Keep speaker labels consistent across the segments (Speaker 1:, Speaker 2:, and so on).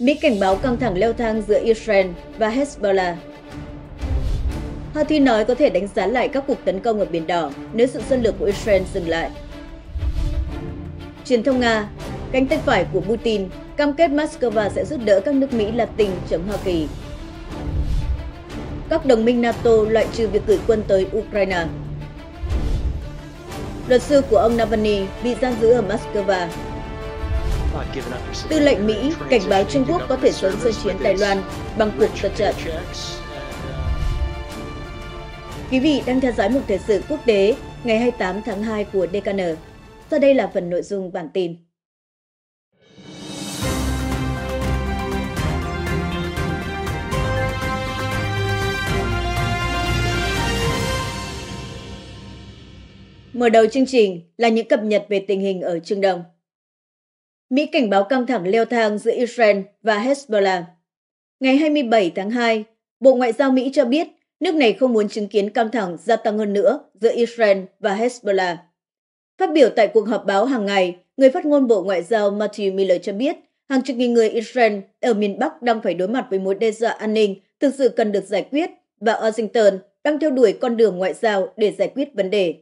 Speaker 1: Mỹ cảnh báo căng thẳng leo thang giữa Israel và Hezbollah. Houthi nói có thể đánh giá lại các cuộc tấn công ở Biển Đỏ nếu sự xâm lược của Israel dừng lại. Truyền thông Nga, cánh tay phải của Putin cam kết Moscow sẽ giúp đỡ các nước Mỹ Latin chống Hoa Kỳ. Các đồng minh NATO loại trừ việc gửi quân tới Ukraine. Luật sư của ông Navalny bị giam giữ ở Moscow Tư lệnh Mỹ cảnh báo Trung Quốc có thể sớm dân chiến Đài Loan bằng cuộc tập trận. Quý vị đang theo dõi một thời sự quốc tế ngày 28 tháng 2 của DKN. Sau đây là phần nội dung bản tin. Mở đầu chương trình là những cập nhật về tình hình ở Trung Đông. Mỹ cảnh báo căng thẳng leo thang giữa Israel và Hezbollah. Ngày 27 tháng 2, Bộ Ngoại giao Mỹ cho biết nước này không muốn chứng kiến căng thẳng gia tăng hơn nữa giữa Israel và Hezbollah. Phát biểu tại cuộc họp báo hàng ngày, người phát ngôn Bộ Ngoại giao Matthew Miller cho biết hàng chục nghìn người Israel ở miền Bắc đang phải đối mặt với mối đe dọa an ninh thực sự cần được giải quyết và Washington đang theo đuổi con đường ngoại giao để giải quyết vấn đề.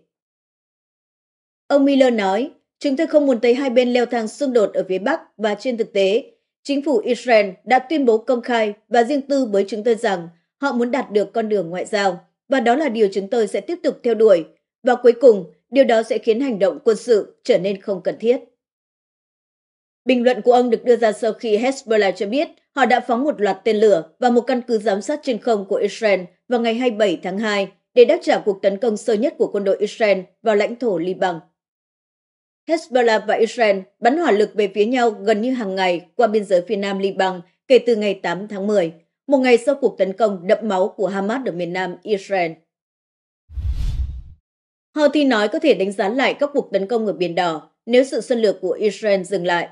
Speaker 1: Ông Miller nói, Chúng tôi không muốn thấy hai bên leo thang xung đột ở phía Bắc và trên thực tế, chính phủ Israel đã tuyên bố công khai và riêng tư với chúng tôi rằng họ muốn đạt được con đường ngoại giao và đó là điều chúng tôi sẽ tiếp tục theo đuổi. Và cuối cùng, điều đó sẽ khiến hành động quân sự trở nên không cần thiết. Bình luận của ông được đưa ra sau khi Hezbollah cho biết họ đã phóng một loạt tên lửa vào một căn cứ giám sát trên không của Israel vào ngày 27 tháng 2 để đáp trả cuộc tấn công sơ nhất của quân đội Israel vào lãnh thổ Liban. Hezbollah và Israel bắn hỏa lực về phía nhau gần như hàng ngày qua biên giới phía nam Liban kể từ ngày 8 tháng 10, một ngày sau cuộc tấn công đẫm máu của Hamas ở miền nam Israel. Houthi nói có thể đánh giá lại các cuộc tấn công ở Biển Đỏ nếu sự xâm lược của Israel dừng lại.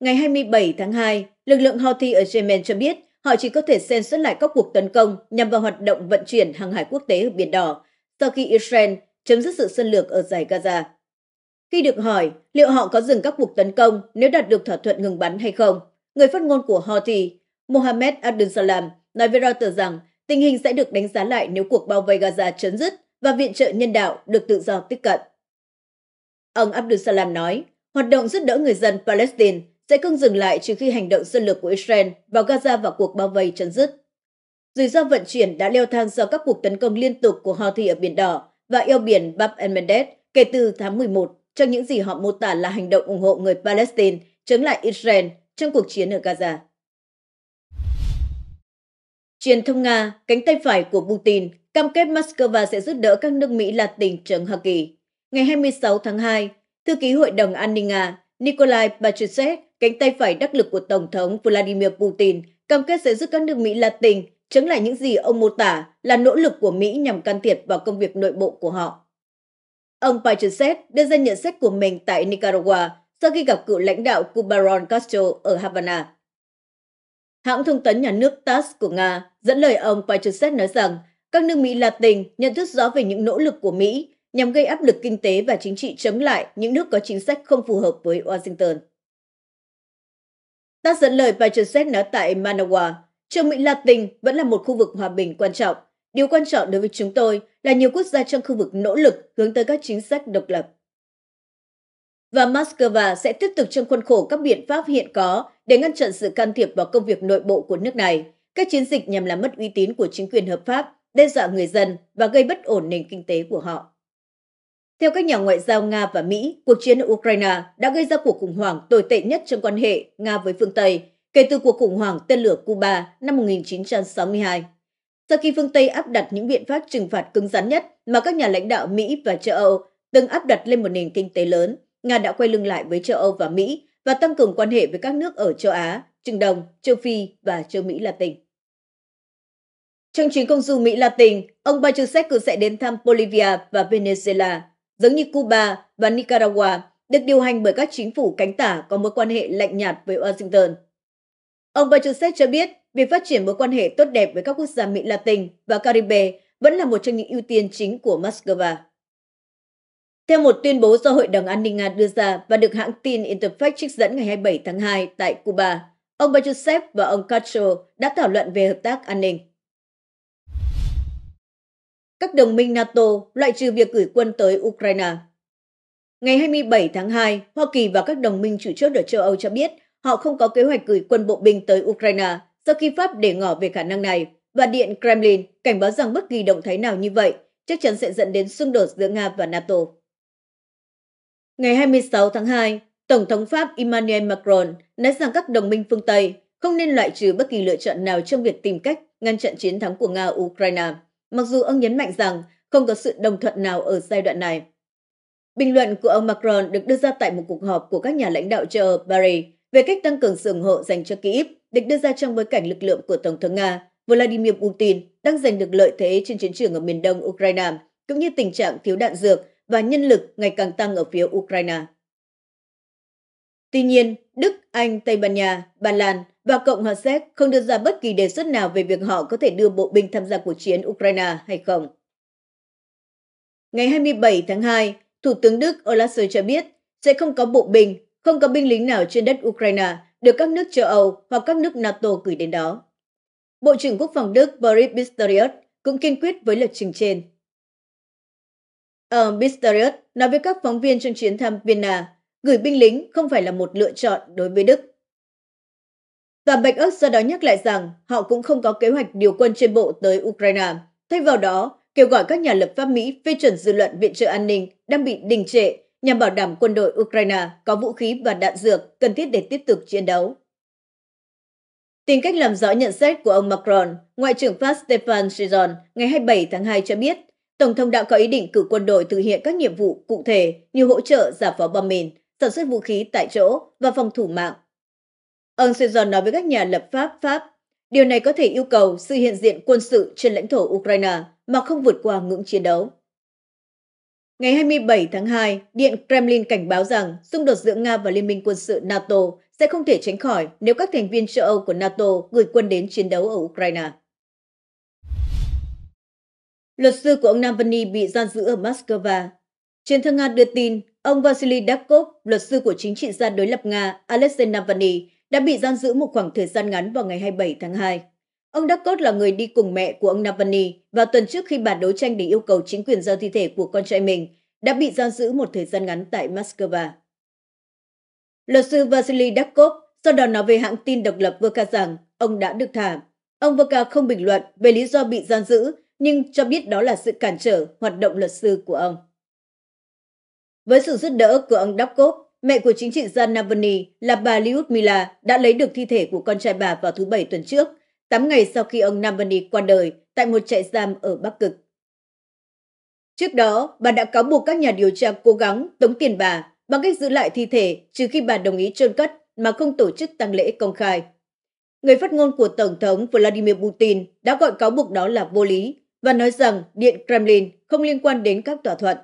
Speaker 1: Ngày 27 tháng 2, lực lượng Houthi ở Yemen cho biết họ chỉ có thể xem xét lại các cuộc tấn công nhằm vào hoạt động vận chuyển hàng hải quốc tế ở Biển Đỏ sau khi Israel chấm dứt sự xâm lược ở giải Gaza. Khi được hỏi liệu họ có dừng các cuộc tấn công nếu đạt được thỏa thuận ngừng bắn hay không, người phát ngôn của Houthi, Mohammed Abdul Salam, nói với Reuters rằng tình hình sẽ được đánh giá lại nếu cuộc bao vây Gaza chấm dứt và viện trợ nhân đạo được tự do tiếp cận. Ông Abdul Salam nói, hoạt động giúp đỡ người dân Palestine sẽ không dừng lại trừ khi hành động xâm lược của Israel vào Gaza và cuộc bao vây chấm dứt. Rủi ro vận chuyển đã leo thang do các cuộc tấn công liên tục của Houthi ở Biển Đỏ và eo biển Bab el-Mandeb kể từ tháng 11 trong những gì họ mô tả là hành động ủng hộ người Palestine chống lại Israel trong cuộc chiến ở Gaza. Truyền thông Nga, cánh tay phải của Putin, cam kết Moscow sẽ giúp đỡ các nước Mỹ Latin chống Hoa Kỳ. Ngày 26 tháng 2, Thư ký Hội đồng An ninh Nga Nikolai Patrushev, cánh tay phải đắc lực của Tổng thống Vladimir Putin, cam kết sẽ giúp các nước Mỹ Latin chống lại những gì ông mô tả là nỗ lực của Mỹ nhằm can thiệp vào công việc nội bộ của họ. Ông Pinochet đưa ra nhận xét của mình tại Nicaragua sau khi gặp cựu lãnh đạo Cubaron Castro ở Havana. Hãng thông tấn nhà nước TASS của Nga dẫn lời ông Pinochet nói rằng các nước Mỹ Latin nhận thức rõ về những nỗ lực của Mỹ nhằm gây áp lực kinh tế và chính trị chống lại những nước có chính sách không phù hợp với Washington. TASS dẫn lời Pinochet nói tại Managua, châu Mỹ Latin vẫn là một khu vực hòa bình quan trọng Điều quan trọng đối với chúng tôi là nhiều quốc gia trong khu vực nỗ lực hướng tới các chính sách độc lập. Và Moscow sẽ tiếp tục trong khuôn khổ các biện pháp hiện có để ngăn chặn sự can thiệp vào công việc nội bộ của nước này, các chiến dịch nhằm làm mất uy tín của chính quyền hợp pháp, đe dọa người dân và gây bất ổn nền kinh tế của họ. Theo các nhà ngoại giao Nga và Mỹ, cuộc chiến ở Ukraine đã gây ra cuộc khủng hoảng tồi tệ nhất trong quan hệ Nga với phương Tây kể từ cuộc khủng hoảng tên lửa Cuba năm 1962 sau khi phương Tây áp đặt những biện pháp trừng phạt cứng rắn nhất mà các nhà lãnh đạo Mỹ và châu Âu từng áp đặt lên một nền kinh tế lớn, Nga đã quay lưng lại với châu Âu và Mỹ và tăng cường quan hệ với các nước ở châu Á, Trung Đông, châu Phi và châu Mỹ Latin. Trong chuyến công du Mỹ Latin, ông Bajusek cũng sẽ đến thăm Bolivia và Venezuela, giống như Cuba và Nicaragua, được điều hành bởi các chính phủ cánh tả có mối quan hệ lạnh nhạt với Washington. Ông Pachusev cho biết, việc phát triển mối quan hệ tốt đẹp với các quốc gia Mỹ Latin và Caribe vẫn là một trong những ưu tiên chính của Moscow. Theo một tuyên bố do Hội đồng An ninh Nga đưa ra và được hãng tin Interfax trích dẫn ngày 27 tháng 2 tại Cuba, ông Pachusev và ông Castro đã thảo luận về hợp tác an ninh. Các đồng minh NATO loại trừ việc gửi quân tới Ukraine. Ngày 27 tháng 2, Hoa Kỳ và các đồng minh chủ chốt ở châu Âu cho biết Họ không có kế hoạch gửi quân bộ binh tới Ukraine sau khi Pháp để ngỏ về khả năng này và Điện Kremlin cảnh báo rằng bất kỳ động thái nào như vậy chắc chắn sẽ dẫn đến xung đột giữa Nga và NATO. Ngày 26 tháng 2, Tổng thống Pháp Emmanuel Macron nói rằng các đồng minh phương Tây không nên loại trừ bất kỳ lựa chọn nào trong việc tìm cách ngăn chặn chiến thắng của Nga-Ukraine, mặc dù ông nhấn mạnh rằng không có sự đồng thuận nào ở giai đoạn này. Bình luận của ông Macron được đưa ra tại một cuộc họp của các nhà lãnh đạo châu Âu Paris về cách tăng cường sự ủng hộ dành cho Kyiv được đưa ra trong bối cảnh lực lượng của Tổng thống Nga Vladimir Putin đang giành được lợi thế trên chiến trường ở miền đông Ukraine, cũng như tình trạng thiếu đạn dược và nhân lực ngày càng tăng ở phía Ukraine. Tuy nhiên, Đức, Anh, Tây Ban Nha, Ba Lan và Cộng hòa Séc không đưa ra bất kỳ đề xuất nào về việc họ có thể đưa bộ binh tham gia cuộc chiến Ukraine hay không. Ngày 27 tháng 2, Thủ tướng Đức Olaf Scholz cho biết sẽ không có bộ binh không có binh lính nào trên đất Ukraine được các nước châu Âu hoặc các nước NATO gửi đến đó. Bộ trưởng Quốc phòng Đức Boris Pistorius cũng kiên quyết với lập trình trên. Ông Pistorius nói với các phóng viên trong chuyến thăm Vienna, gửi binh lính không phải là một lựa chọn đối với Đức. Tòa Bạch ước sau đó nhắc lại rằng họ cũng không có kế hoạch điều quân trên bộ tới Ukraine. Thay vào đó, kêu gọi các nhà lập pháp Mỹ phê chuẩn dư luận viện trợ an ninh đang bị đình trệ nhằm bảo đảm quân đội Ukraine có vũ khí và đạn dược cần thiết để tiếp tục chiến đấu. Tìm cách làm rõ nhận xét của ông Macron, Ngoại trưởng Pháp Stéphane Chizon ngày 27 tháng 2 cho biết, Tổng thống đã có ý định cử quân đội thực hiện các nhiệm vụ cụ thể như hỗ trợ giả phó bom mìn, sản xuất vũ khí tại chỗ và phòng thủ mạng. Ông Chizon nói với các nhà lập pháp Pháp, điều này có thể yêu cầu sự hiện diện quân sự trên lãnh thổ Ukraine mà không vượt qua ngưỡng chiến đấu. Ngày 27 tháng 2, Điện Kremlin cảnh báo rằng xung đột giữa Nga và Liên minh quân sự NATO sẽ không thể tránh khỏi nếu các thành viên châu Âu của NATO gửi quân đến chiến đấu ở Ukraine. Luật sư của ông Navalny bị giam giữ ở Moscow. Truyền thông Nga đưa tin, ông Vasily Dabkov, luật sư của chính trị gia đối lập Nga Alexei Navalny, đã bị giam giữ một khoảng thời gian ngắn vào ngày 27 tháng 2. Ông Duckworth là người đi cùng mẹ của ông Navalny vào tuần trước khi bà đấu tranh để yêu cầu chính quyền giao thi thể của con trai mình, đã bị giam giữ một thời gian ngắn tại Moscow. Luật sư Vasily Duckworth sau đó nói về hãng tin độc lập Voka rằng ông đã được thả. Ông Voka không bình luận về lý do bị giam giữ, nhưng cho biết đó là sự cản trở hoạt động luật sư của ông. Với sự giúp đỡ của ông Duckworth, mẹ của chính trị gia Navalny là bà Lyudmila đã lấy được thi thể của con trai bà vào thứ Bảy tuần trước – 8 ngày sau khi ông Navalny qua đời tại một trại giam ở Bắc Cực. Trước đó, bà đã cáo buộc các nhà điều tra cố gắng tống tiền bà bằng cách giữ lại thi thể trừ khi bà đồng ý chôn cất mà không tổ chức tang lễ công khai. Người phát ngôn của Tổng thống Vladimir Putin đã gọi cáo buộc đó là vô lý và nói rằng Điện Kremlin không liên quan đến các thỏa thuận.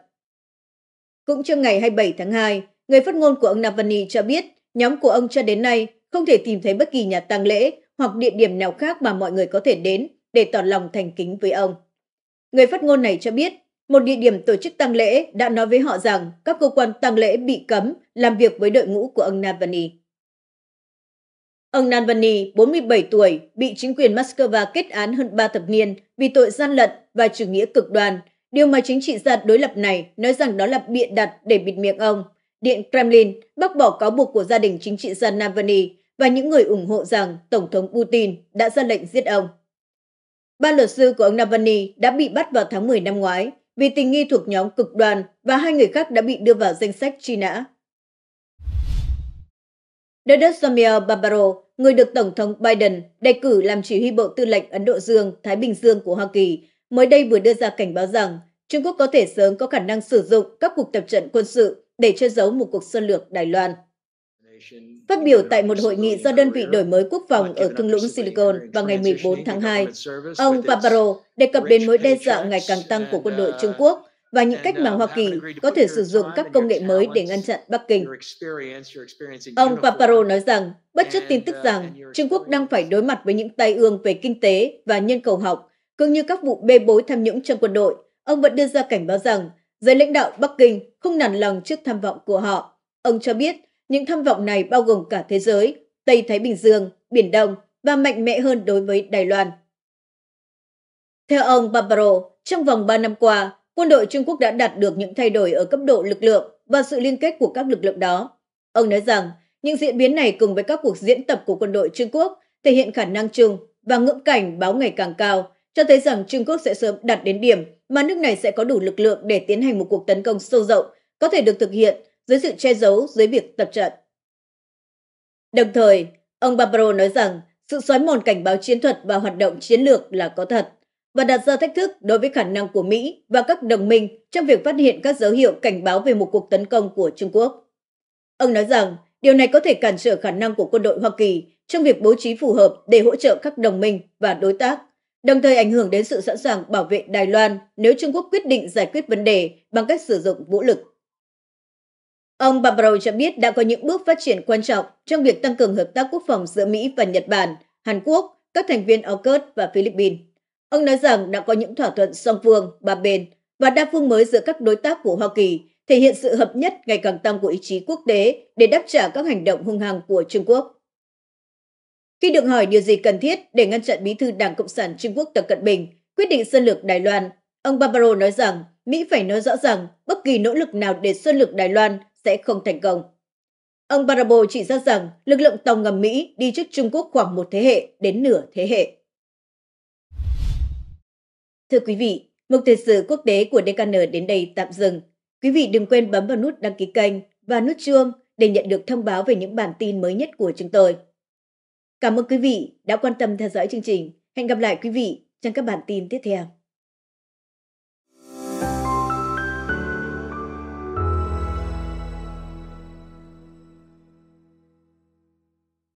Speaker 1: Cũng trong ngày 27 tháng 2, người phát ngôn của ông Navalny cho biết nhóm của ông cho đến nay không thể tìm thấy bất kỳ nhà tang lễ hoặc địa điểm nào khác mà mọi người có thể đến để tỏ lòng thành kính với ông. Người phát ngôn này cho biết, một địa điểm tổ chức tang lễ đã nói với họ rằng các cơ quan tang lễ bị cấm làm việc với đội ngũ của ông Navalny. Ông Navalny, 47 tuổi, bị chính quyền Moscow kết án hơn 3 thập niên vì tội gian lận và chủ nghĩa cực đoan. Điều mà chính trị gia đối lập này nói rằng đó là biện đặt để bịt miệng ông. Điện Kremlin bác bỏ cáo buộc của gia đình chính trị gia Navalny và những người ủng hộ rằng Tổng thống Putin đã ra lệnh giết ông. Ba luật sư của ông Navalny đã bị bắt vào tháng 10 năm ngoái vì tình nghi thuộc nhóm cực đoan và hai người khác đã bị đưa vào danh sách truy nã. Đại Dedesomir Barbaro, người được Tổng thống Biden đề cử làm chỉ huy Bộ Tư lệnh Ấn Độ Dương-Thái Bình Dương của Hoa Kỳ, mới đây vừa đưa ra cảnh báo rằng Trung Quốc có thể sớm có khả năng sử dụng các cuộc tập trận quân sự để che giấu một cuộc xâm lược Đài Loan. Phát biểu tại một hội nghị do đơn vị đổi mới quốc phòng ở thung lũng Silicon vào ngày 14 tháng 2, ông Paparo đề cập đến mối đe dọa ngày càng tăng của quân đội Trung Quốc và những cách mà Hoa Kỳ có thể sử dụng các công nghệ mới để ngăn chặn Bắc Kinh. Ông Paparo nói rằng, bất chấp tin tức rằng Trung Quốc đang phải đối mặt với những tai ương về kinh tế và nhân khẩu học, cũng như các vụ bê bối tham nhũng trong quân đội, ông vẫn đưa ra cảnh báo rằng giới lãnh đạo Bắc Kinh không nản lòng trước tham vọng của họ. Ông cho biết những tham vọng này bao gồm cả thế giới, Tây Thái Bình Dương, Biển Đông và mạnh mẽ hơn đối với Đài Loan. Theo ông Barbaro, trong vòng 3 năm qua, quân đội Trung Quốc đã đạt được những thay đổi ở cấp độ lực lượng và sự liên kết của các lực lượng đó. Ông nói rằng, những diễn biến này cùng với các cuộc diễn tập của quân đội Trung Quốc thể hiện khả năng chung và ngưỡng cảnh báo ngày càng cao, cho thấy rằng Trung Quốc sẽ sớm đạt đến điểm mà nước này sẽ có đủ lực lượng để tiến hành một cuộc tấn công sâu rộng, có thể được thực hiện dưới sự che giấu dưới việc tập trận. Đồng thời, ông Barbaro nói rằng sự xói mòn cảnh báo chiến thuật và hoạt động chiến lược là có thật và đặt ra thách thức đối với khả năng của Mỹ và các đồng minh trong việc phát hiện các dấu hiệu cảnh báo về một cuộc tấn công của Trung Quốc. Ông nói rằng điều này có thể cản trở khả năng của quân đội Hoa Kỳ trong việc bố trí phù hợp để hỗ trợ các đồng minh và đối tác, đồng thời ảnh hưởng đến sự sẵn sàng bảo vệ Đài Loan nếu Trung Quốc quyết định giải quyết vấn đề bằng cách sử dụng vũ lực. Ông Barbaro cho biết đã có những bước phát triển quan trọng trong việc tăng cường hợp tác quốc phòng giữa Mỹ và Nhật Bản, Hàn Quốc, các thành viên AUKUS và Philippines. Ông nói rằng đã có những thỏa thuận song phương, ba bên và đa phương mới giữa các đối tác của Hoa Kỳ, thể hiện sự hợp nhất ngày càng tăng của ý chí quốc tế để đáp trả các hành động hung hăng của Trung Quốc. Khi được hỏi điều gì cần thiết để ngăn chặn bí thư Đảng Cộng sản Trung Quốc Tập Cận Bình quyết định xâm lược Đài Loan, ông Barbaro nói rằng Mỹ phải nói rõ rằng bất kỳ nỗ lực nào để xâm lược Đài Loan sẽ không thành công. Ông Barabo chỉ ra rằng lực lượng tàu ngầm Mỹ đi trước Trung Quốc khoảng một thế hệ đến nửa thế hệ. Thưa quý vị, mục thời sự quốc tế của DKN đến đây tạm dừng. Quý vị đừng quên bấm vào nút đăng ký kênh và nút chuông để nhận được thông báo về những bản tin mới nhất của chúng tôi. Cảm ơn quý vị đã quan tâm theo dõi chương trình. Hẹn gặp lại quý vị trong các bản tin tiếp theo.